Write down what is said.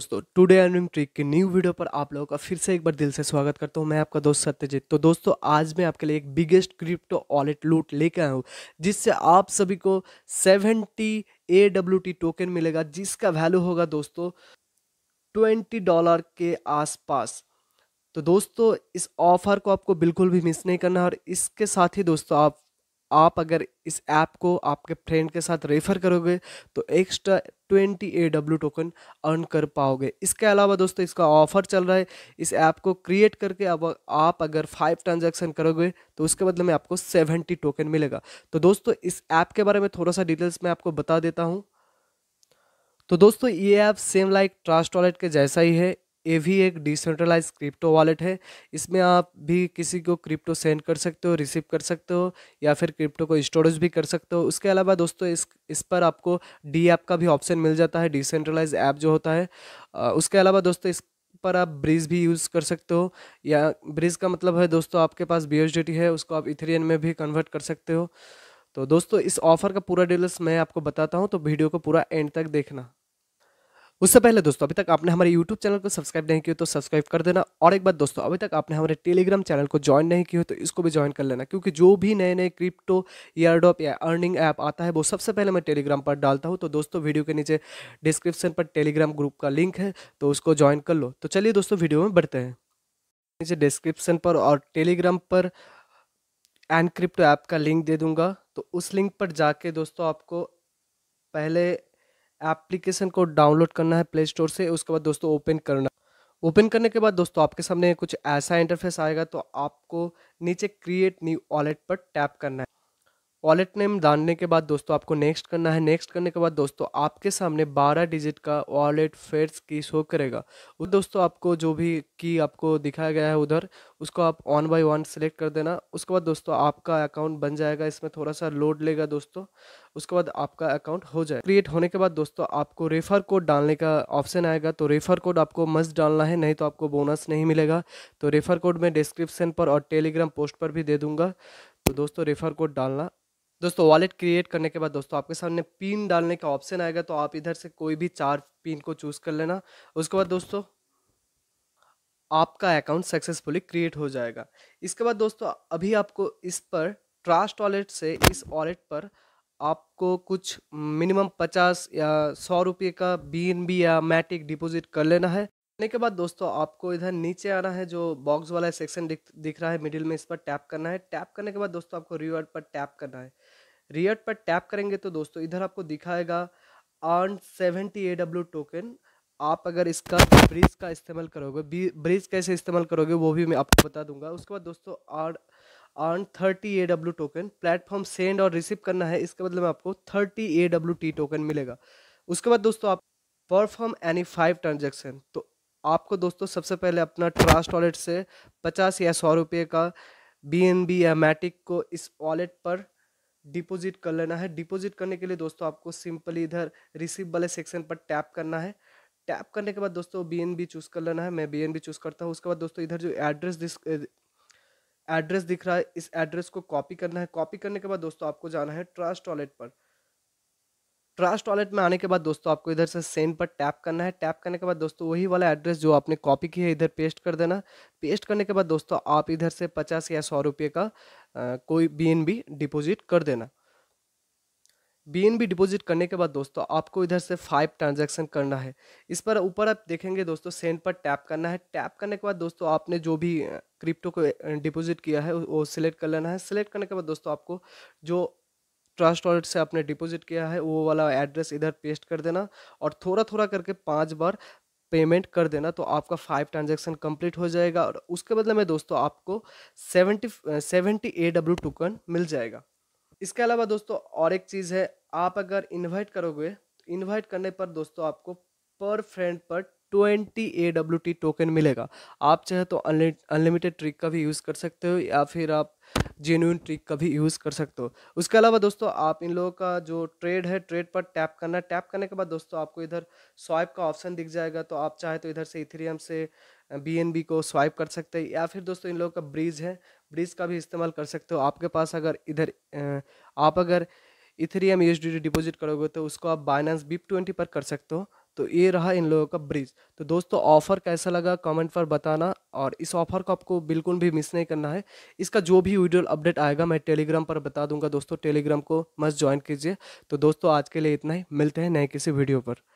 दोस्तों today earning trick की new video पर आप लोगों का फिर से एक बार दिल से स्वागत करता हूं मैं आपका दोस्त सत्यजीत तो दोस्तों आज मैं आपके लिए एक बिगेस्ट क्रिप्टो वॉलेट लूट लेके आया हूं जिससे आप सभी को 70 ए डब्ल्यू टी टोकन मिलेगा जिसका वैल्यू होगा दोस्तों ट्वेंटी डॉलर के आसपास तो दोस्तों इस ऑफर को आपको बिल्कुल भी मिस नहीं करना और इसके साथ ही दोस्तों आप आप अगर इस ऐप को आपके फ्रेंड के साथ रेफ़र करोगे तो extra twenty A W token earn कर पाओगे इसके अलावा दोस्तों इसका ऑफर चल रहा है इस ऐप को क्रिएट करके अब आप अगर फाइव ट्रांजैक्शन करोगे तो उसके बदले में आपको सेवेंटी टोकन मिलेगा तो दोस्तों इस ऐप के बारे में थोड़ा सा डिटेल्स मैं आपको बता देता हूँ तो दोस्तों ये app same like trust wallet के जैसा ही है ये भी एक डिसेंट्रलाइज क्रिप्टो वॉलेट है इसमें आप भी किसी को क्रिप्टो सेंड कर सकते हो रिसीव कर सकते हो या फिर क्रिप्टो को स्टोरेज भी कर सकते हो उसके अलावा दोस्तों इस इस पर आपको डी ऐप का भी ऑप्शन मिल जाता है डिसेंट्रलाइज ऐप जो होता है उसके अलावा दोस्तों इस पर आप ब्रिज भी यूज़ कर सकते हो या ब्रिज का मतलब है दोस्तों आपके पास बी है उसको आप इथेरियन में भी कन्वर्ट कर सकते हो तो दोस्तों इस ऑफ़र का पूरा डिटेल्स मैं आपको बताता हूँ तो वीडियो को पूरा एंड तक देखना उससे पहले दोस्तों अभी तक आपने हमारे यूट्यूब चैनल को सब्सक्राइब नहीं किया तो सब्सक्राइब कर देना और एक बात दोस्तों अभी तक आपने हमारे टेलीग्राम चैनल को ज्वाइन नहीं किया तो इसको भी ज्वाइन कर लेना क्योंकि जो भी नए नए क्रिप्टो ईयरडॉप या अर्निंग ऐप आता है वो सबसे पहले मैं टेलीग्राम पर डालता हूँ तो दोस्तों वीडियो के नीचे डिस्क्रिप्शन पर टेलीग्राम ग्रुप का लिंक है तो उसको ज्वाइन कर लो तो चलिए दोस्तों वीडियो में बढ़ते हैं नीचे डिस्क्रिप्शन पर और टेलीग्राम पर क्रिप्टो ऐप का लिंक दे दूंगा तो उस लिंक पर जाके दोस्तों आपको पहले एप्लीकेशन को डाउनलोड करना है प्ले स्टोर से उसके बाद दोस्तों ओपन करना ओपन करने के बाद दोस्तों आपके सामने कुछ ऐसा इंटरफेस आएगा तो आपको नीचे क्रिएट न्यू वॉलेट पर टैप करना है वॉलेट नेम डालने के बाद दोस्तों आपको नेक्स्ट करना है नेक्स्ट करने के बाद दोस्तों आपके सामने 12 डिजिट का वॉलेट फेयर्स की शो करेगा वो दोस्तों आपको जो भी की आपको दिखाया गया है उधर उसको आप ऑन बाय वन सेलेक्ट कर देना उसके बाद दोस्तों आपका अकाउंट बन जाएगा इसमें थोड़ा सा लोड लेगा दोस्तों उसके बाद आपका अकाउंट हो जाए क्रिएट होने के बाद दोस्तों आपको रेफर कोड डालने का ऑप्शन आएगा तो रेफर कोड आपको मस्ट डालना है नहीं तो आपको बोनस नहीं मिलेगा तो रेफर कोड मैं डिस्क्रिप्शन पर और टेलीग्राम पोस्ट पर भी दे दूँगा तो दोस्तों रेफर कोड डालना दोस्तों वॉलेट क्रिएट करने के बाद दोस्तों आपके सामने पिन डालने का ऑप्शन आएगा तो आप इधर से कोई भी चार पिन को चूज़ कर लेना उसके बाद दोस्तों आपका अकाउंट सक्सेसफुली क्रिएट हो जाएगा इसके बाद दोस्तों अभी आपको इस पर ट्रास्ट वॉलेट से इस वॉलेट पर आपको कुछ मिनिमम पचास या सौ रुपये का बी या मैटिक डिपॉजिट कर लेना है करने के बाद दोस्तों आपको इधर नीचे आना है जो बॉक्स वाला सेक्शन दिख दिख रहा है मिडिल में इस पर टैप करना है टैप करने के बाद दोस्तों आपको रिवर्ड पर टैप करना है रिवर्ड पर टैप करेंगे तो दोस्तों इधर आपको दिखाएगा earn seventy A W token आप अगर इसका ब्रिज का इस्तेमाल करोगे ब्रिज कैसे इस्तेमाल करोगे वो भी मैं आपको बता दूंगा उसके बाद दोस्तों आर earn thirty A W token platform send और रिसीव करना है इसके बदले में आपको thirty A W T token मिलेगा उसके बाद दोस्तों आप परफॉर्म एनी फाइव ट्रांजेक्शन तो आपको दोस्तों सबसे पहले अपना ट्रास वॉलेट से पचास या सौ रुपये का बी एन बी या मैटिक को इस वॉलेट पर डिपॉजिट कर लेना है डिपॉजिट करने के लिए दोस्तों आपको सिंपली इधर रिसीव वाले सेक्शन पर टैप करना है टैप करने के बाद दोस्तों बी एन बी चूज़ कर लेना है मैं बी एन बी चूज़ करता हूँ उसके बाद दोस्तों इधर जो एड्रेस एड्रेस दिख रहा है इस एड्रेस को कॉपी करना है कॉपी करने के बाद दोस्तों आपको जाना है ट्रस्ट वॉलेट पर ट्रस्ट वॉलेट में आने के बाद दोस्तों आपको इधर से सेंड पर टैप करना है टैप करने के बाद दोस्तों वही वाला एड्रेस जो आपने कॉपी की है इधर पेस्ट कर देना पेस्ट करने के बाद दोस्तों आप इधर से पचास या सौ रुपये का आ, कोई बी डिपॉजिट कर देना बी डिपॉजिट करने के बाद दोस्तों आपको इधर से फाइव ट्रांजेक्शन करना है इस पर ऊपर आप देखेंगे दोस्तों सेंड पर टैप करना है टैप करने के बाद दोस्तों आपने जो भी क्रिप्टो को डिपॉजिट किया है वो सिलेक्ट कर लेना है सिलेक्ट करने के बाद दोस्तों आपको जो ट्रस्ट वॉलेट से आपने डिपॉजिट किया है वो वाला एड्रेस इधर पेस्ट कर देना और थोड़ा थोड़ा करके पाँच बार पेमेंट कर देना तो आपका फाइव ट्रांजैक्शन कंप्लीट हो जाएगा और उसके बदले में दोस्तों आपको seventy seventy A W token मिल जाएगा इसके अलावा दोस्तों और एक चीज़ है आप अगर इन्वाइट करोगे इन्वाइट करने पर दोस्तों आपको पर फ्रेंड पर twenty A W T token मिलेगा आप चाहे तो अनलिमिटेड ट्रिक का भी यूज़ कर सकते हो या फिर आप जेन्यून ट्रिक का भी यूज़ कर सकते हो उसके अलावा दोस्तों आप इन लोगों का जो ट्रेड है ट्रेड पर टैप करना टैप करने के बाद दोस्तों आपको इधर स्वाइप का ऑप्शन दिख जाएगा तो आप चाहे तो इधर से इथेरियम से बी को स्वाइप कर सकते हैं या फिर दोस्तों इन लोगों का ब्रिज है ब्रिज का भी इस्तेमाल कर सकते हो आपके पास अगर इधर आप अगर इथेरियम यूएसडी डिपॉजिट करोगे तो उसको आप बाइनेंस बीप ट्वेंटी पर कर सकते हो तो ये रहा इन लोगों का ब्रिज तो दोस्तों ऑफ़र कैसा लगा कमेंट पर बताना और इस ऑफ़र को आपको बिल्कुल भी मिस नहीं करना है इसका जो भी वीडियो अपडेट आएगा मैं टेलीग्राम पर बता दूंगा दोस्तों टेलीग्राम को मस्त ज्वाइन कीजिए तो दोस्तों आज के लिए इतना ही मिलते हैं नए किसी वीडियो पर